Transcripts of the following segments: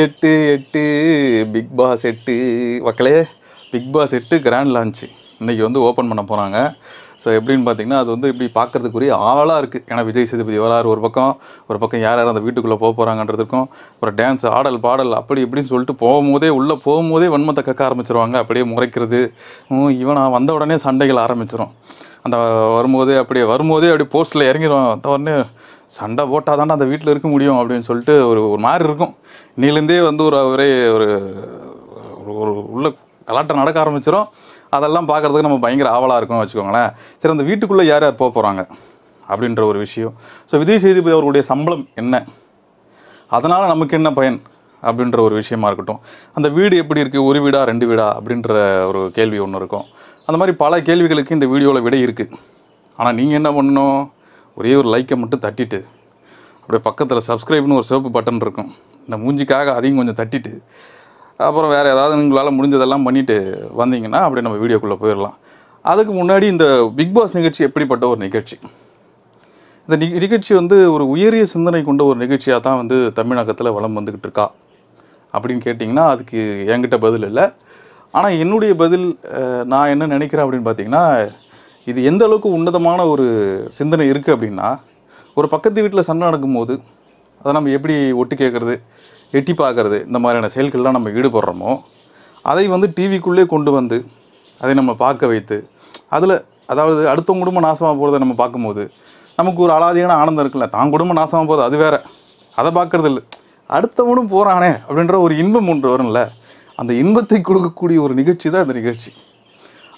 எட்டு எட்டு Bigg Boss எட்டு வக்கலே பிக் பாஸ் எட்டு கிராண்ட் லான்ச்சு இன்றைக்கி வந்து ஓப்பன் பண்ண போகிறாங்க ஸோ எப்படின்னு பார்த்தீங்கன்னா அது வந்து இப்படி பார்க்குறதுக்குரிய ஆளாக இருக்குது ஏன்னா விஜய் சேதுபதி வராரு ஒரு பக்கம் ஒரு பக்கம் யார் யார் அந்த வீட்டுக்குள்ளே போக போகிறாங்கன்றதுக்கும் அப்புறம் டான்ஸ் ஆடல் பாடல் அப்படி இப்படின்னு சொல்லிட்டு போகும்போதே உள்ளே போகும்போதே வன்மத்தை கக்க ஆரம்பிச்சிருவாங்க அப்படியே முறைக்கிறது இவன் வந்த உடனே சண்டைகள் ஆரம்பிச்சிடும் அந்த வரும்போதே அப்படியே வரும்போதே அப்படியே போஸ்ட்டில் இறங்கிடுவான் உடனே சண்டை போட்டால் தானே அந்த வீட்டில் இருக்க முடியும் அப்படின்னு சொல்லிட்டு ஒரு ஒரு மாதிரி இருக்கும் இன்னிலேருந்தே வந்து ஒரு ஒரே ஒரு ஒரு உள்ள கலாட்டம் நடக்க ஆரம்பிச்சிடும் அதெல்லாம் பார்க்குறதுக்கு நம்ம பயங்கர ஆவலாக இருக்கும் வச்சுக்கோங்களேன் சரி அந்த வீட்டுக்குள்ளே யார் யார் போக போகிறாங்க அப்படின்ற ஒரு விஷயம் ஸோ விஜய் சேதுபதி அவர்களுடைய சம்பளம் என்ன அதனால் நமக்கு என்ன பயன் அப்படின்ற ஒரு விஷயமா இருக்கட்டும் அந்த வீடு எப்படி இருக்குது ஒரு வீடா ரெண்டு வீடா அப்படின்ற ஒரு கேள்வி ஒன்று இருக்கும் அந்த மாதிரி பல கேள்விகளுக்கு இந்த வீடியோவில் விடை இருக்குது ஆனால் நீங்கள் என்ன பண்ணணும் ஒரே ஒரு லைக்கை மட்டும் தட்டிட்டு அப்படியே பக்கத்தில் சப்ஸ்கிரைப்னு ஒரு சிவப்பு பட்டன் இருக்கும் இந்த மூஞ்சிக்காக அதையும் கொஞ்சம் தட்டிட்டு அப்புறம் வேறு ஏதாவது உங்களால் முடிஞ்சதெல்லாம் பண்ணிவிட்டு வந்தீங்கன்னா அப்படியே நம்ம வீடியோக்குள்ளே போயிடலாம் அதுக்கு முன்னாடி இந்த பிக் பாஸ் நிகழ்ச்சி எப்படிப்பட்ட ஒரு நிகழ்ச்சி இந்த நிகழ்ச்சி வந்து ஒரு உயரிய சிந்தனை கொண்ட ஒரு நிகழ்ச்சியாக தான் வந்து தமிழகத்தில் வளம் வந்துக்கிட்டு இருக்கா அப்படின்னு கேட்டிங்கன்னா அதுக்கு என்கிட்ட பதில் இல்லை ஆனால் என்னுடைய பதில் நான் என்ன நினைக்கிறேன் அப்படின்னு பார்த்தீங்கன்னா இது எந்த அளவுக்கு உன்னதமான ஒரு சிந்தனை இருக்குது அப்படின்னா ஒரு பக்கத்து வீட்டில் சண்டை நடக்கும்போது அதை நம்ம எப்படி ஒட்டி கேட்குறது எட்டி பார்க்குறது இந்த மாதிரியான செயல்கள்லாம் நம்ம ஈடுபடுறோமோ அதை வந்து டிவிக்குள்ளே கொண்டு வந்து அதை நம்ம பார்க்க வைத்து அதில் அதாவது அடுத்தவங்க குடும்பம் நாசமாக போகிறத நம்ம பார்க்கும்போது நமக்கு ஒரு அலாதியான ஆனந்தம் இருக்குல்ல தான் குடும்பம் நாசமாக போகுது அது வேறு அதை பார்க்குறது இல்லை அடுத்தவனும் போகிறானே அப்படின்ற ஒரு இன்பம் ஒன்று வரும்ல அந்த இன்பத்தை கொடுக்கக்கூடிய ஒரு நிகழ்ச்சி தான் இந்த நிகழ்ச்சி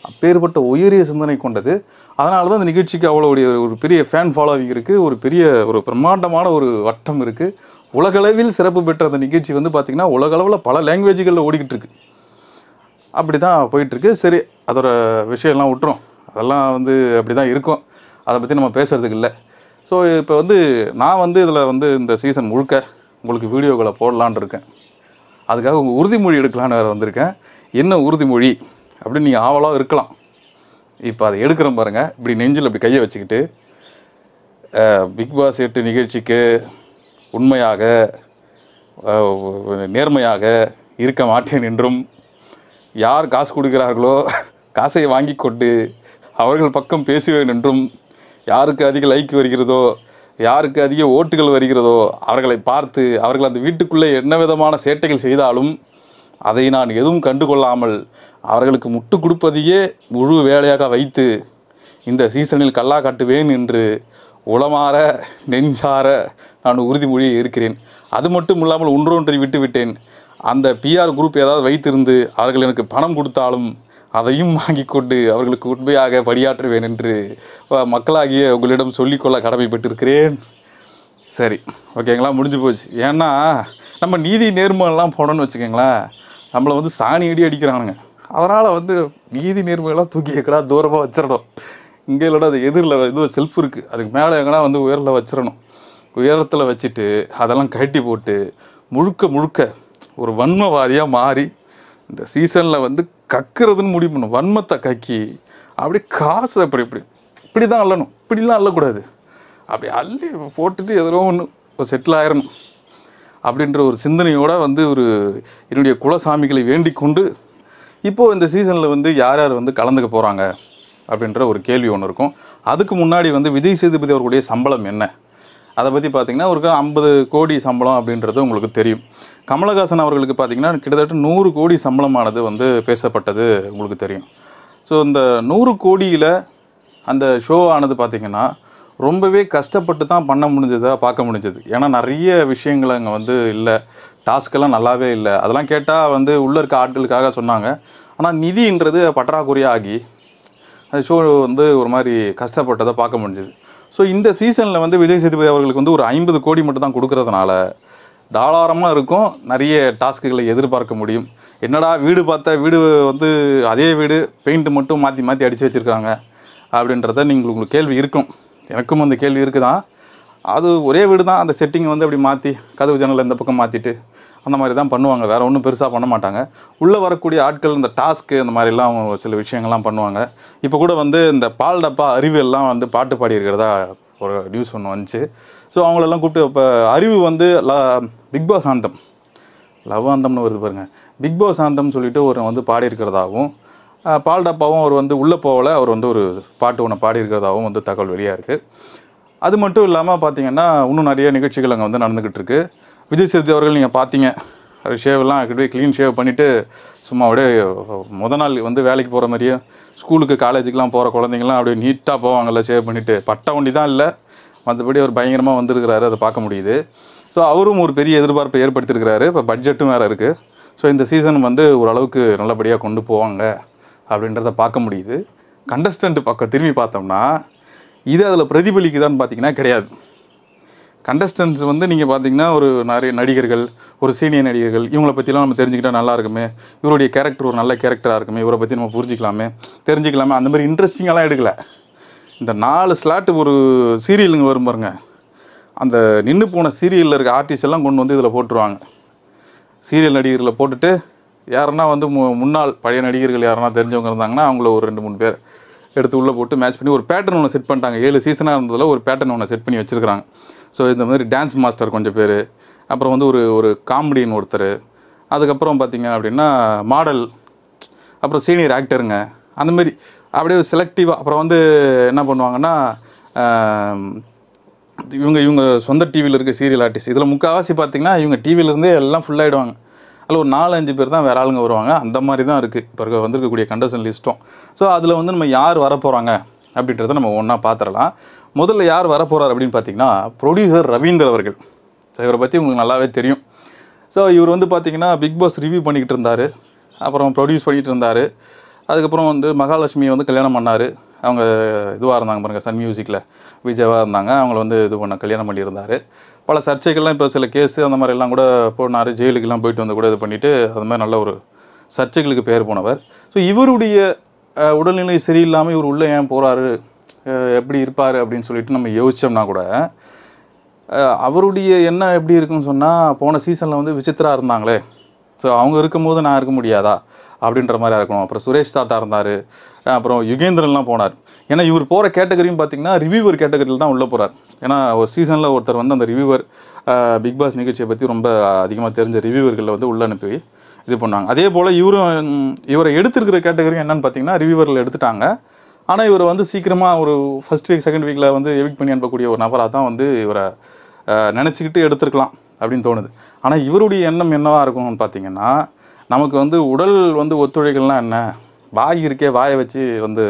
அப்பேற்பட்ட உயரிய சிந்தனை கொண்டது அதனால தான் இந்த நிகழ்ச்சிக்கு அவ்வளோ ஒரு பெரிய ஃபேன் ஃபாலோவிங் இருக்குது ஒரு பெரிய ஒரு பிரம்மாண்டமான ஒரு வட்டம் இருக்குது உலகளவில் சிறப்பு பெற்ற அந்த நிகழ்ச்சி வந்து பார்த்திங்கன்னா உலகளவில் பல லாங்குவேஜ்களில் ஓடிக்கிட்டு இருக்கு அப்படி தான் போயிட்டுருக்கு சரி அதோட விஷயம்லாம் விட்டுரும் அதெல்லாம் வந்து அப்படி தான் இருக்கும் அதை பற்றி நம்ம பேசுகிறதுக்கு இல்லை ஸோ இப்போ வந்து நான் வந்து இதில் வந்து இந்த சீசன் முழுக்க உங்களுக்கு வீடியோக்களை போடலான் இருக்கேன் அதுக்காக உங்கள் உறுதிமொழி எடுக்கலான்னு வேறு வந்திருக்கேன் என்ன உறுதிமொழி அப்படின்னு நீங்கள் ஆவலாக இருக்கலாம் இப்போ அதை எடுக்கிற பாருங்கள் இப்படி நெஞ்சில் இப்படி கையை வச்சுக்கிட்டு பிக் பாஸ் எட்டு நிகழ்ச்சிக்கு உண்மையாக நேர்மையாக இருக்க மாட்டேன் என்றும் யார் காசு கொடுக்கிறார்களோ காசை வாங்கி கொண்டு அவர்கள் பக்கம் பேசுவேன் என்றும் யாருக்கு அதிக லைக் வருகிறதோ யாருக்கு அதிக ஓட்டுகள் வருகிறதோ அவர்களை பார்த்து அவர்கள் அந்த வீட்டுக்குள்ளே என்ன விதமான சேட்டைகள் செய்தாலும் அதை நான் எதுவும் கண்டுகொள்ளாமல் அவர்களுக்கு முட்டு கொடுப்பதையே முழு வேலையாக வைத்து இந்த சீசனில் கல்லா காட்டுவேன் என்று உளமாற நெஞ்சார நான் உறுதிமொழி இருக்கிறேன் அது மட்டும் இல்லாமல் ஒன்றொன்றை விட்டுவிட்டேன் அந்த பிஆர் குரூப் ஏதாவது வைத்திருந்து அவர்கள் எனக்கு பணம் கொடுத்தாலும் அதையும் வாங்கி கொண்டு அவர்களுக்கு உண்மையாக பணியாற்றுவேன் என்று மக்களாகிய உங்களிடம் சொல்லிக்கொள்ள கடமைப்பட்டிருக்கிறேன் சரி ஓகேங்களா முடிஞ்சு போச்சு ஏன்னா நம்ம நீதி நேர்மெல்லாம் போனோன்னு வச்சுக்கோங்களேன் நம்மளை வந்து சாணி அடி அடிக்கிறானுங்க அதனால் வந்து நீதி நேர்மைகளாக தூக்கி எக்கடா தூரமாக வச்சிடணும் இங்கே இல்லைனா அது எதிரில் இது செல்ஃப் இருக்குது அதுக்கு மேலே எங்கன்னா வந்து உயரில் வச்சிடணும் உயரத்தில் வச்சுட்டு அதெல்லாம் கட்டி போட்டு முழுக்க முழுக்க ஒரு வன்மவாதியாக மாறி இந்த சீசனில் வந்து கக்கிறதுன்னு முடிவு பண்ணும் வன்மத்தை கக்கி அப்படி காசு அப்படி இப்படி இப்படி தான் அள்ளணும் இப்படிலாம் அள்ளக்கூடாது அப்படி அள்ளி போட்டுட்டு எதோ ஒன்று செட்டில் ஆயிடணும் அப்படின்ற ஒரு சிந்தனையோடு வந்து ஒரு என்னுடைய குலசாமிகளை வேண்டி கொண்டு இப்போது இந்த சீசனில் வந்து யார் யார் வந்து கலந்துக்க போகிறாங்க அப்படின்ற ஒரு கேள்வி ஒன்று இருக்கும் அதுக்கு முன்னாடி வந்து விஜய் சேதுபதி அவர்களுடைய சம்பளம் என்ன அதை பற்றி பார்த்திங்கன்னா ஒரு ஐம்பது கோடி சம்பளம் அப்படின்றது உங்களுக்கு தெரியும் கமலஹாசன் அவர்களுக்கு பார்த்திங்கன்னா கிட்டத்தட்ட நூறு கோடி சம்பளமானது வந்து பேசப்பட்டது உங்களுக்கு தெரியும் ஸோ இந்த நூறு கோடியில் அந்த ஷோ ஆனது பார்த்திங்கன்னா ரொம்பவே கஷ்டப்பட்டு தான் பண்ண முடிஞ்சதாக பார்க்க முடிஞ்சது ஏன்னா நிறைய விஷயங்கள் அங்கே வந்து இல்லை டாஸ்க்கெல்லாம் நல்லாவே இல்லை அதெல்லாம் கேட்டால் வந்து உள்ளே இருக்க ஆட்களுக்காக சொன்னாங்க ஆனால் நிதின்றது பற்றாக்குறையாகி அந்த ஷோ வந்து ஒரு மாதிரி கஷ்டப்பட்டதை பார்க்க முடிஞ்சது ஸோ இந்த சீசனில் வந்து விஜய் சேதுபதி அவர்களுக்கு வந்து ஒரு ஐம்பது கோடி மட்டும் தான் கொடுக்கறதுனால தாராளமாக இருக்கும் நிறைய டாஸ்க்குகளை எதிர்பார்க்க முடியும் என்னடா வீடு பார்த்தா வீடு வந்து அதே வீடு பெயிண்ட் மட்டும் மாற்றி மாற்றி அடித்து வச்சுருக்காங்க அப்படின்றத நீங்கள் உங்களுக்கு கேள்வி இருக்கும் எனக்கும் அந்த கேள்வி இருக்குதான் அது ஒரே வீடு தான் அந்த செட்டிங் வந்து அப்படி மாற்றி கதவு ஜன்னல் இந்த பக்கம் மாற்றிட்டு அந்த மாதிரி தான் பண்ணுவாங்க வேறு ஒன்றும் பெருசாக பண்ண மாட்டாங்க உள்ளே வரக்கூடிய ஆட்கள் இந்த டாஸ்க்கு இந்த மாதிரிலாம் சில விஷயங்கள்லாம் பண்ணுவாங்க இப்போ கூட வந்து இந்த பால் டப்பா அறிவியல்லாம் வந்து பாட்டு பாடியிருக்கிறதா ஒரு நியூஸ் ஒன்று வந்துச்சு ஸோ அவங்களெல்லாம் கூப்பிட்டு இப்போ அறிவு வந்து ல பிக்பாஸ் ஆந்தம் லவ் ஆந்தம்னு வருது பாருங்கள் பிக்பாஸ் ஆந்தம்னு சொல்லிட்டு ஒரு வந்து பாடியிருக்கிறதாகவும் பால் டப்பாவும் அவர் வந்து உள்ளே போகலை அவர் வந்து ஒரு பாட்டு ஒன்று பாடியிருக்கிறதாகவும் வந்து தகவல் வெளியாக இருக்குது அது மட்டும் இல்லாமல் பார்த்தீங்கன்னா இன்னும் நிறைய நிகழ்ச்சிகள் அங்கே வந்து நடந்துக்கிட்டு இருக்கு விஜய் சேதுபதி அவர்கள் நீங்கள் பார்த்தீங்க அவர் ஷேவெல்லாம் போய் க்ளீன் ஷேவ் பண்ணிவிட்டு சும்மா அப்படியே முத நாள் வந்து வேலைக்கு போகிற மாதிரியே ஸ்கூலுக்கு காலேஜுக்கெலாம் போகிற குழந்தைங்களாம் அப்படியே நீட்டாக போவாங்கள்ல ஷேவ் பண்ணிவிட்டு பட்ட ஒண்டி தான் இல்லை மற்றபடி அவர் பயங்கரமாக வந்திருக்கிறாரு அதை பார்க்க முடியுது ஸோ அவரும் ஒரு பெரிய எதிர்பார்ப்பை ஏற்படுத்தியிருக்கிறாரு இப்போ பட்ஜெட்டும் வேறு இருக்குது ஸோ இந்த சீசன் வந்து ஓரளவுக்கு நல்லபடியாக கொண்டு போவாங்க அப்படின்றத பார்க்க முடியுது கண்டஸ்டண்ட் பக்கம் திரும்பி பார்த்தோம்னா இது அதில் பிரதிபலிக்குதான்னு பார்த்தீங்கன்னா கிடையாது கண்டஸ்டன்ஸ் வந்து நீங்கள் பார்த்தீங்கன்னா ஒரு நிறைய நடிகர்கள் ஒரு சீனியர் நடிகர்கள் இவங்களை பற்றிலாம் நம்ம தெரிஞ்சுக்கிட்டால் நல்லா இருக்குமே இவருடைய கேரக்டர் ஒரு நல்ல கேரக்டராக இருக்குமே இவரை பற்றி நம்ம புரிஞ்சிக்கலாமே தெரிஞ்சுக்கலாமே அந்த மாதிரி இன்ட்ரெஸ்டிங்காலாம் எடுக்கலை இந்த நாலு ஸ்லாட்டு ஒரு சீரியலுங்க வரும் பாருங்க அந்த நின்று போன சீரியலில் இருக்க ஆர்டிஸ்ட் எல்லாம் கொண்டு வந்து இதில் போட்டுருவாங்க சீரியல் நடிகரில் போட்டுட்டு யாருன்னா வந்து மு முன்னாள் பழைய நடிகர்கள் யாருன்னா தெரிஞ்சவங்க இருந்தாங்கன்னா அவங்கள ஒரு ரெண்டு மூணு பேர் எடுத்து உள்ளே போட்டு மேட்ச் பண்ணி ஒரு பேட்டர்ன் ஒன்று செட் பண்ணிட்டாங்க ஏழு சீசனாக இருந்ததில் ஒரு பேட்டர்ன் ஒன்று செட் பண்ணி வச்சுருக்காங்க ஸோ இந்த மாதிரி டான்ஸ் மாஸ்டர் கொஞ்சம் பேர் அப்புறம் வந்து ஒரு ஒரு காமெடியின் ஒருத்தர் அதுக்கப்புறம் பார்த்திங்க அப்படின்னா மாடல் அப்புறம் சீனியர் ஆக்டருங்க அந்தமாரி அப்படியே செலக்டிவாக அப்புறம் வந்து என்ன பண்ணுவாங்கன்னா இவங்க இவங்க சொந்த டிவியில் இருக்க சீரியல் ஆர்டிஸ்ட் இதில் முக்கால்வாசி பார்த்திங்கன்னா இவங்க டிவியிலேருந்தே எல்லாம் ஃபுல்லாகிடுவாங்க அதில் ஒரு நாலு அஞ்சு பேர் தான் வேறு ஆளுங்க வருவாங்க அந்த மாதிரி தான் இருக்குது இப்போ வந்திருக்கக்கூடிய கண்டஷன் லிஸ்ட்டும் ஸோ அதில் வந்து நம்ம யார் வர போகிறாங்க அப்படின்றத நம்ம ஒன்றா பார்த்துடலாம் முதல்ல யார் வர போகிறார் அப்படின்னு பார்த்தீங்கன்னா ப்ரொடியூசர் ரவீந்தர் அவர்கள் ஸோ இவரை பற்றி உங்களுக்கு நல்லாவே தெரியும் ஸோ இவர் வந்து பார்த்திங்கன்னா பிக் பாஸ் ரிவ்யூ பண்ணிக்கிட்டு இருந்தார் அப்புறம் ப்ரொடியூஸ் பண்ணிகிட்டு இருந்தார் அதுக்கப்புறம் வந்து மகாலட்சுமியை வந்து கல்யாணம் பண்ணார் அவங்க இதுவாக இருந்தாங்க பாருங்கள் சன் மியூசிக்கில் விஜயவாக இருந்தாங்க அவங்கள வந்து இது பண்ண கல்யாணம் பண்ணியிருந்தார் பல சர்ச்சைகள்லாம் இப்போ சில கேஸு அந்த மாதிரிலாம் கூட போனார் ஜெயிலுக்கெல்லாம் போயிட்டு வந்து கூட இது பண்ணிவிட்டு அது மாதிரி நல்ல ஒரு சர்ச்சைகளுக்கு பேர் போனவர் ஸோ இவருடைய உடல்நிலை சரியில்லாமல் இவர் உள்ளே ஏன் போகிறாரு எப்படி இருப்பார் அப்படின்னு சொல்லிட்டு நம்ம யோசித்தோம்னா கூட அவருடைய என்ன எப்படி இருக்குன்னு சொன்னால் போன சீசனில் வந்து விசித்திரா இருந்தாங்களே ஸோ அவங்க இருக்கும்போது நான் இருக்க முடியாதா அப்படின்ற மாதிரி இருக்கணும் அப்புறம் சுரேஷ் தாத்தா இருந்தார் அப்புறம் யுகேந்திரன்லாம் போனார் ஏன்னா இவர் போகிற கேட்டகரியும் பார்த்திங்கன்னா ரிவியூவர் கேட்டகரியில் தான் உள்ளே போகிறார் ஏன்னா ஒரு சீசனில் ஒருத்தர் வந்து அந்த ரிவியூவர் பிக் பாஸ் நிகழ்ச்சியை பற்றி ரொம்ப அதிகமாக தெரிஞ்ச ரிவியூவர்களில் வந்து உள்ளே அனுப்பி இது பண்ணாங்க அதே போல் இவரும் இவரை எடுத்திருக்கிற கேட்டகரியும் என்னென்னு பார்த்தீங்கன்னா ரிவியூவரில் எடுத்துட்டாங்க ஆனால் இவர் வந்து சீக்கிரமாக ஒரு ஃபஸ்ட் வீக் செகண்ட் வீக்கில் வந்து எவிக் பண்ணி அனுப்பக்கூடிய ஒரு நபராக தான் வந்து இவரை நினச்சிக்கிட்டு எடுத்துருக்கலாம் அப்படின்னு தோணுது ஆனால் இவருடைய எண்ணம் என்னவாக இருக்கும்னு பார்த்தீங்கன்னா நமக்கு வந்து உடல் வந்து ஒத்துழைக்கலாம் என்ன வாய் இருக்கே வாயை வச்சு வந்து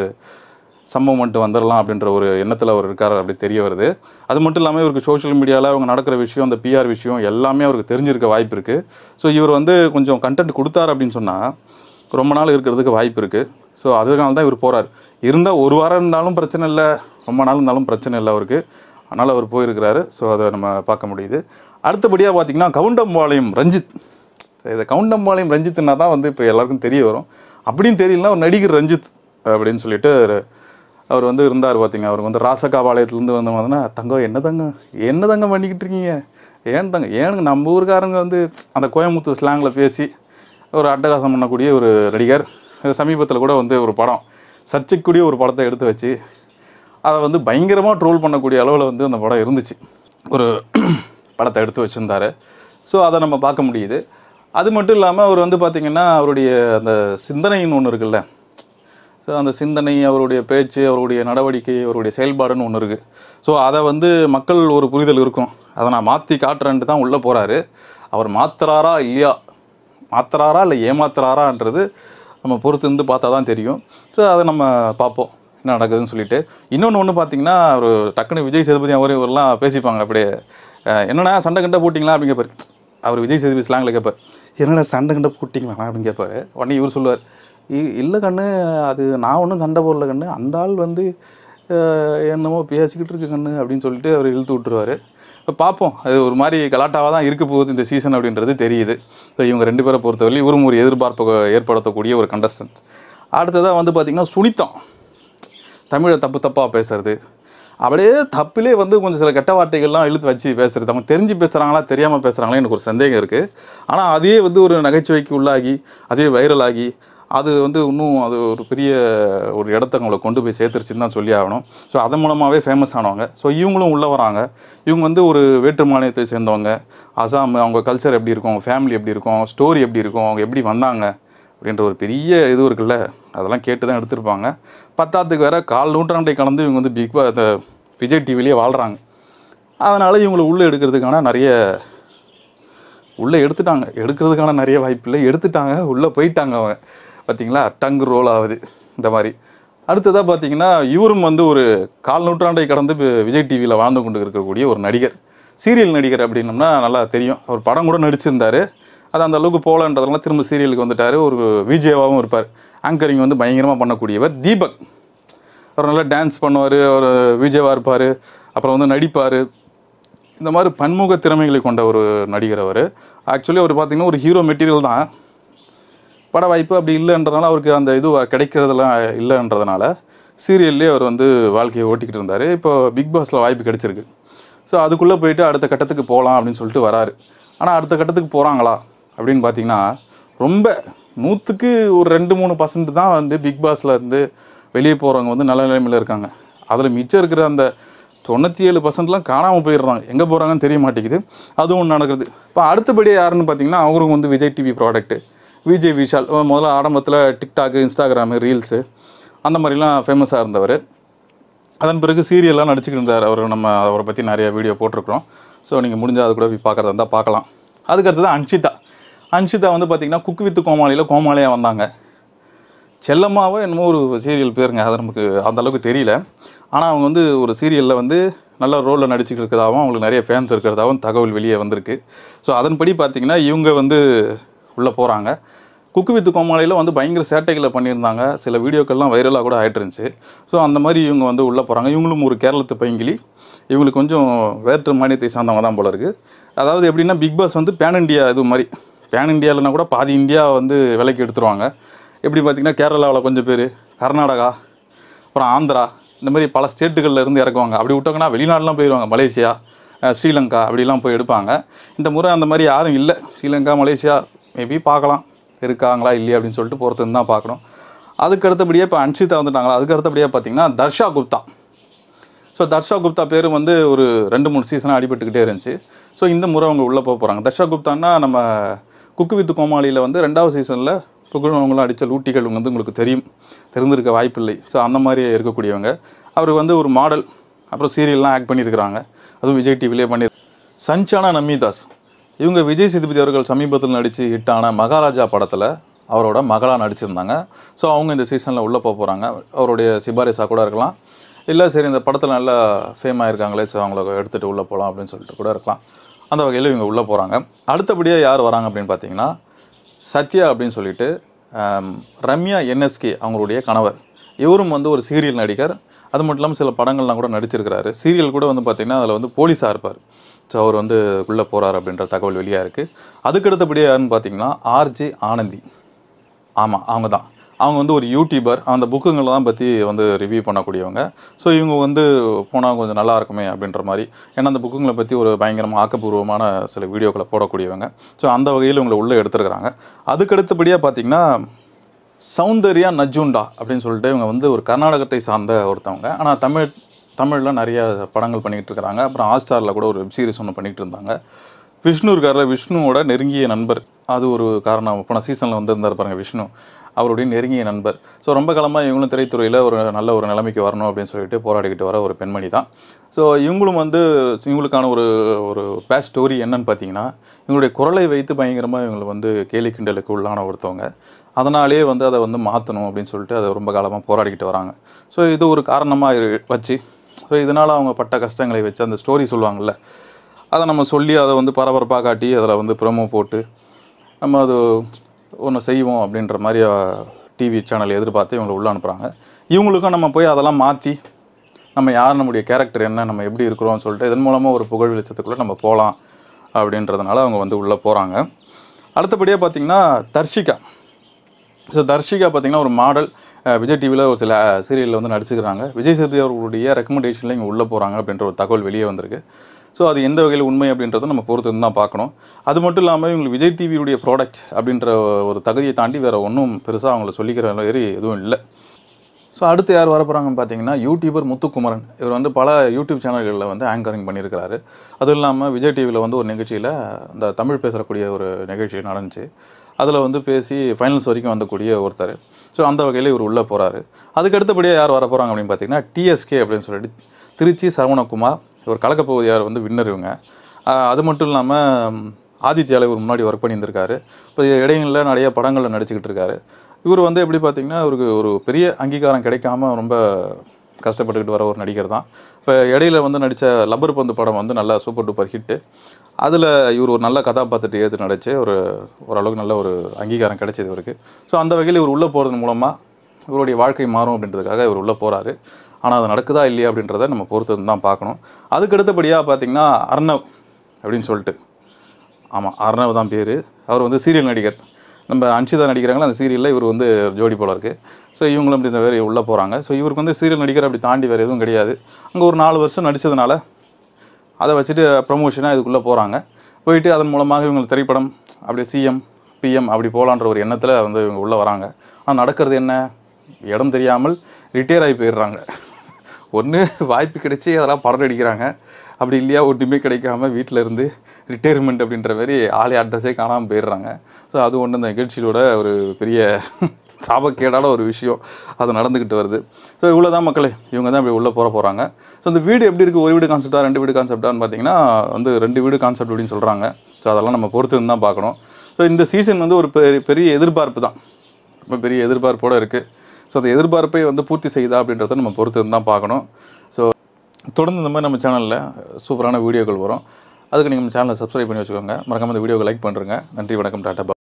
சம்பவம் மட்டும் வந்துடலாம் அப்படின்ற ஒரு எண்ணத்தில் அவர் இருக்கார் அப்படி தெரிய வருது அது மட்டும் இல்லாமல் இவருக்கு சோஷியல் மீடியாவில் அவங்க நடக்கிற விஷயம் அந்த பிஆர் விஷயம் எல்லாமே அவருக்கு தெரிஞ்சிருக்க வாய்ப்பு இருக்குது ஸோ இவர் வந்து கொஞ்சம் கண்டென்ட் கொடுத்தார் அப்படின்னு சொன்னால் ரொம்ப நாள் இருக்கிறதுக்கு வாய்ப்பு இருக்குது ஸோ அதனால தான் இவர் போகிறார் இருந்தால் ஒரு வாரம் இருந்தாலும் பிரச்சனை இல்லை ரொம்ப நாள் இருந்தாலும் பிரச்சனை இல்லை அவருக்கு அதனால் அவர் போயிருக்கிறாரு ஸோ அதை நம்ம பார்க்க முடியுது அடுத்தபடியாக பார்த்திங்கன்னா கவுண்டம்பாளையம் ரஞ்சித் இதை கவுண்டம்பாளையம் ரஞ்சித்துனா தான் வந்து இப்போ எல்லாருக்கும் தெரிய வரும் அப்படின்னு தெரியலனா ஒரு நடிகர் ரஞ்சித் அப்படின்னு சொல்லிட்டு அவர் வந்து இருந்தார் பார்த்தீங்க அவருக்கு வந்து ராசகாபாளையத்துலேருந்து வந்து பார்த்தீங்கன்னா தங்கம் என்ன தங்க என்ன தங்க பண்ணிக்கிட்டு இருக்கீங்க ஏன் தங்க ஏனுங்க நம்ம ஊருக்காரங்க வந்து அந்த கோயம்புத்தூர் ஸ்லாங்கில் பேசி ஒரு அட்டகாசம் பண்ணக்கூடிய ஒரு நடிகர் சமீபத்தில் கூட வந்து ஒரு படம் சர்ச்சைக்குரிய ஒரு படத்தை எடுத்து வச்சு அதை வந்து பயங்கரமாக ட்ரோல் பண்ணக்கூடிய அளவில் வந்து அந்த படம் இருந்துச்சு ஒரு படத்தை எடுத்து வச்சுருந்தார் ஸோ அதை நம்ம பார்க்க முடியுது அது மட்டும் இல்லாமல் அவர் வந்து பார்த்திங்கன்னா அவருடைய அந்த சிந்தனைன்னு ஒன்று இருக்குல்ல ஸோ அந்த சிந்தனை அவருடைய பேச்சு அவருடைய நடவடிக்கை அவருடைய செயல்பாடுன்னு ஒன்று இருக்குது ஸோ அதை வந்து மக்கள் ஒரு புரிதல் இருக்கும் அதை நான் மாற்றி காட்டுறேன்ட்டு தான் உள்ளே போகிறாரு அவர் மாத்துறாரா இல்லையா மாத்துறாரா இல்லை ஏமாத்துறாரான்றது நம்ம பொறுத்து இருந்து பார்த்தா தான் தெரியும் ஸோ அதை நம்ம பார்ப்போம் என்ன நடக்குதுன்னு சொல்லிட்டு இன்னொன்று ஒன்று பார்த்தீங்கன்னா அவர் டக்குன்னு விஜய் சேதுபதி அவர் இவரெல்லாம் பேசிப்பாங்க அப்படியே என்னென்னா சண்டை கண்டை போட்டிங்களா அப்படிங்கிற அவர் விஜய் சேதுபதி ஸ்லாங்கில் கேட்பார் என்னடா சண்டை கண்டை கூட்டிங்களா அப்படின்னு கேட்பாரு உடனே இவர் சொல்லுவார் இல்லை கண்ணு அது நான் ஒன்றும் சண்டை போடல கண்ணு அந்த ஆள் வந்து என்னமோ பேசிக்கிட்டு இருக்கு கண்ணு அப்படின்னு சொல்லிட்டு அவர் இழுத்து விட்டுருவார் இப்போ பார்ப்போம் அது ஒரு மாதிரி கலாட்டாவாக தான் இருக்க போகுது இந்த சீசன் அப்படின்றது தெரியுது ஸோ இவங்க ரெண்டு பேரை பொறுத்தவரை இவரும் ஒரு எதிர்பார்ப்பு ஏற்படுத்தக்கூடிய ஒரு கண்டஸ்டன்ட் அடுத்ததாக வந்து பார்த்திங்கன்னா சுனித்தம் தமிழை தப்பு தப்பாக பேசுறது அப்படியே தப்பிலே வந்து கொஞ்சம் சில கெட்ட வார்த்தைகள்லாம் இழுத்து வச்சு பேசுகிறது அவங்க தெரிஞ்சு பேசுகிறாங்களா தெரியாமல் பேசுகிறாங்களா எனக்கு ஒரு சந்தேகம் இருக்குது ஆனால் அதே வந்து ஒரு நகைச்சுவைக்கு உள்ளாகி அதே வைரலாகி அது வந்து இன்னும் அது ஒரு பெரிய ஒரு இடத்த அவங்களை கொண்டு போய் சேர்த்துருச்சுன்னு தான் சொல்லி ஆகணும் ஸோ அதன் மூலமாகவே ஃபேமஸ் ஆனவங்க ஸோ இவங்களும் உள்ளே வராங்க இவங்க வந்து ஒரு வேற்று மாநிலத்தை சேர்ந்தவங்க அசாம் அவங்க கல்ச்சர் எப்படி இருக்கும் ஃபேமிலி எப்படி இருக்கும் ஸ்டோரி எப்படி இருக்கும் அவங்க எப்படி வந்தாங்க அப்படின்ற ஒரு பெரிய இது இருக்குல்ல அதெல்லாம் கேட்டு தான் எடுத்திருப்பாங்க பத்தாத்துக்கு வேறு கால் நூற்றாண்டை கலந்து இவங்க வந்து பிக் பா அந்த விஜய் டிவிலேயே வாழ்கிறாங்க அதனால் இவங்களை உள்ளே எடுக்கிறதுக்கான நிறைய உள்ளே எடுத்துட்டாங்க எடுக்கிறதுக்கான நிறைய வாய்ப்பு இல்லை எடுத்துட்டாங்க உள்ளே போயிட்டாங்க அவங்க பார்த்திங்களா டங்கு ரோல் ஆகுது இந்த மாதிரி அடுத்ததாக பார்த்திங்கன்னா இவரும் வந்து ஒரு கால் நூற்றாண்டை கடந்து விஜய் டிவியில் வாழ்ந்து கொண்டு இருக்கக்கூடிய ஒரு நடிகர் சீரியல் நடிகர் அப்படின்னம்னா நல்லா தெரியும் அவர் படம் கூட நடிச்சிருந்தார் அது அந்த அளவுக்கு போகலன்றதுனால திரும்ப சீரியலுக்கு வந்துட்டார் ஒரு விஜயவாகவும் இருப்பார் ஆங்கரிங் வந்து பயங்கரமாக பண்ணக்கூடியவர் தீபக் அவர் நல்லா டான்ஸ் பண்ணுவார் ஒரு விஜயவாக இருப்பார் அப்புறம் வந்து நடிப்பார் இந்த மாதிரி பன்முக திறமைகளை கொண்ட ஒரு நடிகர் அவர் ஆக்சுவலி அவர் பார்த்திங்கன்னா ஒரு ஹீரோ மெட்டீரியல் தான் பட வாய்ப்பு அப்படி இல்லைன்றதுனால அவருக்கு அந்த இது கிடைக்கிறதெல்லாம் இல்லைன்றதுனால சீரியல்லே அவர் வந்து வாழ்க்கையை ஓட்டிக்கிட்டு இருந்தார் இப்போ பிக் பாஸில் வாய்ப்பு கிடச்சிருக்கு ஸோ அதுக்குள்ளே போயிட்டு அடுத்த கட்டத்துக்கு போகலாம் அப்படின்னு சொல்லிட்டு வராரு ஆனால் அடுத்த கட்டத்துக்கு போகிறாங்களா அப்படின்னு பார்த்தீங்கன்னா ரொம்ப நூற்றுக்கு ஒரு ரெண்டு மூணு பர்சன்ட் தான் வந்து பிக் பாஸில் இருந்து வெளியே போகிறவங்க வந்து நல்ல நிலைமையில் இருக்காங்க அதில் மிச்சம் இருக்கிற அந்த தொண்ணூற்றி ஏழு பர்சன்ட்லாம் காணாமல் போயிடுறாங்க எங்கே போகிறாங்கன்னு தெரிய மாட்டேங்குது அதுவும் ஒன்று நடக்குது இப்போ அடுத்தபடியாக யாருன்னு பார்த்தீங்கன்னா அவரும் வந்து விஜய் டிவி ப்ராடக்ட்டு விஜய் விஷால் முதல்ல ஆரம்பத்தில் டிக்டாக்கு இன்ஸ்டாகிராமு ரீல்ஸு அந்த மாதிரிலாம் ஃபேமஸாக இருந்தவர் அதன் பிறகு சீரியல்லாம் நடிச்சுக்கிட்டு இருந்தார் அவர் நம்ம அவரை பற்றி நிறைய வீடியோ போட்டிருக்கிறோம் ஸோ நீங்கள் முடிஞ்சால் அது கூட போய் பார்க்குறதா இருந்தால் பார்க்கலாம் தான் அன்ஷிதா அன்ஷிதா வந்து பார்த்திங்கன்னா குக் வித் கோமாளியில் கோமாளியாக வந்தாங்க செல்லம்மாவோ என்னமோ ஒரு சீரியல் பேருங்க அது நமக்கு அந்தளவுக்கு தெரியல ஆனால் அவங்க வந்து ஒரு சீரியலில் வந்து நல்ல ரோலில் நடிச்சுட்டு இருக்கிறதாகவும் அவங்களுக்கு நிறைய ஃபேன்ஸ் இருக்கிறதாகவும் தகவல் வெளியே வந்திருக்கு ஸோ அதன்படி பார்த்திங்கன்னா இவங்க வந்து உள்ளே போகிறாங்க குக்கு வித்து கோமாளியில் வந்து பயங்கர சேட்டைகளை பண்ணியிருந்தாங்க சில வீடியோக்கள்லாம் வைரலாக கூட ஆகிட்டு இருந்துச்சு ஸோ அந்த மாதிரி இவங்க வந்து உள்ளே போகிறாங்க இவங்களும் ஒரு கேரளத்து பைங்கிலி இவங்களுக்கு கொஞ்சம் வேற்று மானியத்தை சார்ந்தவங்க தான் போல இருக்குது அதாவது எப்படின்னா பிக் பாஸ் வந்து பேன் இண்டியா இது மாதிரி பேன் இந்தியாவில்னா கூட பாதி இந்தியா வந்து விலைக்கு எடுத்துருவாங்க எப்படி பார்த்திங்கன்னா கேரளாவில் கொஞ்சம் பேர் கர்நாடகா அப்புறம் ஆந்திரா இந்த மாதிரி பல ஸ்டேட்டுகளில் இருந்து இறக்குவாங்க அப்படி விட்டாங்கன்னா வெளிநாடுலாம் போயிடுவாங்க மலேசியா ஸ்ரீலங்கா அப்படிலாம் போய் எடுப்பாங்க இந்த முறை அந்த மாதிரி யாரும் இல்லை ஸ்ரீலங்கா மலேசியா மேபி பார்க்கலாம் இருக்காங்களா இல்லையா அப்படின்னு சொல்லிட்டு பொறுத்து தான் பார்க்கணும் அதுக்கு இப்போ அன்ஷிதா வந்துட்டாங்களா அதுக்கு அடுத்தபடியே பார்த்திங்கன்னா தர்ஷா குப்தா ஸோ தர்ஷா குப்தா பேரும் வந்து ஒரு ரெண்டு மூணு சீசனாக அடிபட்டுக்கிட்டே இருந்துச்சு ஸோ இந்த முறை அவங்க உள்ளே போக போகிறாங்க தர்ஷா குப்தான்னா நம்ம குக்கு வித்து கோமாளியில் வந்து ரெண்டாவது சீசனில் புகழ்வங்களாம் அடித்த லூட்டிகள் வந்து உங்களுக்கு தெரியும் தெரிந்திருக்க வாய்ப்பில்லை ஸோ அந்த மாதிரி இருக்கக்கூடியவங்க அவர் வந்து ஒரு மாடல் அப்புறம் சீரியல்லாம் ஆக்ட் பண்ணியிருக்கிறாங்க அதுவும் விஜய் டிவிலே பண்ணி சஞ்சானா நமிதாஸ் இவங்க விஜய் சேதுபதி அவர்கள் சமீபத்தில் நடித்து ஹிட்டான மகாராஜா படத்தில் அவரோட மகளாக நடிச்சிருந்தாங்க ஸோ அவங்க இந்த சீசனில் உள்ளே போக போகிறாங்க அவருடைய சிபாரிசாக கூட இருக்கலாம் இல்லை சரி இந்த படத்தில் நல்லா ஃபேம் ஆகிருக்காங்களே ஸோ அவங்கள எடுத்துகிட்டு உள்ளே போகலாம் அப்படின்னு சொல்லிட்டு கூட இருக்கலாம் அந்த வகையில் இவங்க உள்ளே போகிறாங்க அடுத்தபடியாக யார் வராங்க அப்படின்னு பார்த்தீங்கன்னா சத்யா அப்படின்னு சொல்லிட்டு ரம்யா என்எஸ்கே அவங்களுடைய கணவர் இவரும் வந்து ஒரு சீரியல் நடிகர் அது மட்டும் இல்லாமல் சில படங்கள்லாம் கூட நடிச்சிருக்கிறாரு சீரியல் கூட வந்து பார்த்திங்கன்னா அதில் வந்து போலீஸாக இருப்பார் ஸோ அவர் வந்து உள்ளே போகிறார் அப்படின்ற தகவல் வெளியாக இருக்குது அதுக்கடுத்தபடியாக யாருன்னு பார்த்தீங்கன்னா ஆர்ஜி ஆனந்தி ஆமாம் அவங்க தான் அவங்க வந்து ஒரு யூடியூபர் அந்த தான் பற்றி வந்து ரிவ்யூ பண்ணக்கூடியவங்க ஸோ இவங்க வந்து போனால் கொஞ்சம் நல்லா இருக்குமே அப்படின்ற மாதிரி ஏன்னா அந்த புக்குங்களை பற்றி ஒரு பயங்கரமாக ஆக்கப்பூர்வமான சில வீடியோக்களை போடக்கூடியவங்க ஸோ அந்த வகையில் இவங்களை உள்ளே எடுத்துருக்குறாங்க அதுக்கடுத்தபடியாக பார்த்திங்கன்னா சௌந்தர்யா நஜுண்டா அப்படின்னு சொல்லிட்டு இவங்க வந்து ஒரு கர்நாடகத்தை சார்ந்த ஒருத்தவங்க ஆனால் தமிழ் தமிழில் நிறைய படங்கள் பண்ணிகிட்டு இருக்கிறாங்க அப்புறம் ஹாஸ்டாரில் கூட ஒரு வெப்சீரிஸ் ஒன்று பண்ணிகிட்டு இருந்தாங்க விஷ்ணு இருக்காரில் விஷ்ணுவோட நெருங்கிய நண்பர் அது ஒரு காரணம் போன சீசனில் வந்திருந்தார் பாருங்கள் விஷ்ணு அவருடைய நெருங்கிய நண்பர் ஸோ ரொம்ப காலமாக இவங்களும் திரைத்துறையில் ஒரு நல்ல ஒரு நிலைமைக்கு வரணும் அப்படின்னு சொல்லிட்டு போராடிக்கிட்டு வர ஒரு பெண்மணி தான் ஸோ இவங்களும் வந்து இவங்களுக்கான ஒரு ஒரு பேஸ்ட் ஸ்டோரி என்னன்னு பார்த்தீங்கன்னா இவங்களுடைய குரலை வைத்து பயங்கரமாக இவங்களை வந்து கேலி கிண்டலுக்கு உள்ளான ஒருத்தவங்க அதனாலே வந்து அதை வந்து மாற்றணும் அப்படின்னு சொல்லிட்டு அதை ரொம்ப காலமாக போராடிக்கிட்டு வராங்க ஸோ இது ஒரு காரணமாக வச்சு ஸோ இதனால் அவங்க பட்ட கஷ்டங்களை வச்சு அந்த ஸ்டோரி சொல்லுவாங்கள்ல அதை நம்ம சொல்லி அதை வந்து பரபரப்பாக காட்டி அதில் வந்து ப்ரொமோ போட்டு நம்ம அது ஒன்று செய்வோம் அப்படின்ற மாதிரி டிவி சேனல் எதிர்பார்த்து இவங்களை உள்ளே அனுப்புகிறாங்க இவங்களுக்கும் நம்ம போய் அதெல்லாம் மாற்றி நம்ம யார் நம்முடைய கேரக்டர் என்ன நம்ம எப்படி இருக்கிறோம்னு சொல்லிட்டு இதன் மூலமாக ஒரு புகழ் வெளிச்சத்துக்குள்ளே நம்ம போகலாம் அப்படின்றதுனால அவங்க வந்து உள்ளே போகிறாங்க அடுத்தபடியாக பார்த்திங்கன்னா தர்ஷிகா ஸோ தர்ஷிகா பார்த்திங்கன்னா ஒரு மாடல் விஜய் டிவியில் ஒரு சில சீரியலில் வந்து நடிச்சுக்கிறாங்க விஜய் சேதுபதி அவர்களுடைய ரெக்கமெண்டேஷனில் இங்கே உள்ளே போகிறாங்க அப்படின்ற ஒரு தகவல் வெளியே வந்திருக்கு ஸோ அது எந்த வகையில் உண்மை அப்படின்றத நம்ம பொறுத்து தான் பார்க்கணும் அது மட்டும் இல்லாமல் இவங்களுக்கு விஜய் டிவியுடைய ப்ராடக்ட் அப்படின்ற ஒரு தகுதியை தாண்டி வேறு ஒன்றும் பெருசாக அவங்கள சொல்லிக்கிற மாதிரி எதுவும் இல்லை ஸோ அடுத்து யார் வரப்போகிறாங்கன்னு பார்த்தீங்கன்னா யூடியூபர் முத்துக்குமரன் இவர் வந்து பல யூடியூப் சேனல்களில் வந்து ஆங்கரிங் பண்ணியிருக்கிறாரு அதுவும் இல்லாமல் விஜய் டிவியில் வந்து ஒரு நிகழ்ச்சியில் இந்த தமிழ் பேசக்கூடிய ஒரு நிகழ்ச்சி நடந்துச்சு அதில் வந்து பேசி ஃபைனல்ஸ் வரைக்கும் வந்தக்கூடிய ஒருத்தர் ஸோ அந்த வகையில் இவர் உள்ளே போகிறாரு அதுக்கு அடுத்தபடியாக யார் வரப்போகிறாங்க அப்படின்னு பார்த்தீங்கன்னா டிஎஸ்கே அப்படின்னு சொல்லிட்டு திருச்சி சரவணகுமார் ஒரு கலக்கப்பகுதியார் வந்து வின்னர் இவங்க அது மட்டும் இல்லாமல் ஆதித்யாலை இவர் முன்னாடி ஒர்க் பண்ணியிருந்திருக்காரு இப்போ இடையங்களில் நிறைய படங்களில் நடிச்சுக்கிட்டு இருக்காரு இவர் வந்து எப்படி பார்த்தீங்கன்னா இவருக்கு ஒரு பெரிய அங்கீகாரம் கிடைக்காம ரொம்ப கஷ்டப்பட்டுக்கிட்டு வர ஒரு நடிகர் தான் இப்போ இடையில வந்து நடித்த லப்பர் பந்து படம் வந்து நல்லா சூப்பர் டூப்பர் ஹிட்டு அதில் இவர் ஒரு நல்ல கதாபாத்திரத்தை ஏற்று நடித்து ஒரு ஓரளவுக்கு நல்ல ஒரு அங்கீகாரம் கிடைச்சது இவருக்கு ஸோ அந்த வகையில் இவர் உள்ளே போகிறது மூலமாக இவருடைய வாழ்க்கை மாறும் அப்படின்றதுக்காக இவர் உள்ளே போகிறாரு ஆனால் அது நடக்குதா இல்லையா அப்படின்றத நம்ம பொறுத்து தான் பார்க்கணும் அதுக்கு அடுத்தபடியாக பார்த்திங்கன்னா அர்ணவ் அப்படின்னு சொல்லிட்டு ஆமாம் அர்ணவ் தான் பேர் அவர் வந்து சீரியல் நடிகர் நம்ம அன்ஷிதா நடிக்கிறாங்களா அந்த சீரியலில் இவர் வந்து ஜோடி போல இருக்குது ஸோ இவங்களும் அப்படி இந்த வேறு உள்ளே போகிறாங்க ஸோ இவருக்கு வந்து சீரியல் நடிகர் அப்படி தாண்டி வேறு எதுவும் கிடையாது அங்கே ஒரு நாலு வருஷம் நடித்ததுனால அதை வச்சுட்டு ப்ரமோஷனாக இதுக்குள்ளே போகிறாங்க போயிட்டு அதன் மூலமாக இவங்க திரைப்படம் அப்படியே சிஎம் பிஎம் அப்படி போகலான்ற ஒரு எண்ணத்தில் வந்து இவங்க உள்ளே வராங்க ஆனால் நடக்கிறது என்ன இடம் தெரியாமல் ரிட்டையர் ஆகி போயிடுறாங்க ஒன்று வாய்ப்பு கிடைச்சி அதெல்லாம் படம் அடிக்கிறாங்க அப்படி இல்லையா ஒட்டுமே கிடைக்காம வீட்டில் இருந்து ரிட்டையர்மெண்ட் அப்படின்ற மாதிரி ஆளே அட்ரஸே காணாமல் போயிடுறாங்க ஸோ அது ஒன்று இந்த நிகழ்ச்சியோட ஒரு பெரிய சாபக்கேடான ஒரு விஷயம் அது நடந்துக்கிட்டு வருது ஸோ இவ்வளோ தான் மக்களே இவங்க தான் இப்படி உள்ளே போகிற போகிறாங்க ஸோ இந்த வீடு எப்படி இருக்குது ஒரு வீடு கான்செப்டாக ரெண்டு வீடு கான்செப்டான்னு பார்த்தீங்கன்னா வந்து ரெண்டு வீடு கான்செப்ட் அப்படின்னு சொல்கிறாங்க ஸோ அதெல்லாம் நம்ம பொறுத்து தான் பார்க்கணும் ஸோ இந்த சீசன் வந்து ஒரு பெரிய பெரிய எதிர்பார்ப்பு தான் ரொம்ப பெரிய எதிர்பார்ப்போடு இருக்குது ஸோ அந்த எதிர்பார்ப்பை வந்து பூர்த்தி செய்யுதா அப்படின்றத நம்ம பொறுத்து தான் பார்க்கணும் ஸோ தொடர்ந்து இந்த மாதிரி நம்ம சேனலில் சூப்பரான வீடியோக்கள் வரும் அதுக்கு நீங்கள் நம்ம சேனலை சப்ஸ்கிரைப் பண்ணி வச்சுக்கோங்க மறக்காமல் இந்த வீடியோவை லைக் பண்ணுறேங்க நன்றி வணக்கம் டாட்டா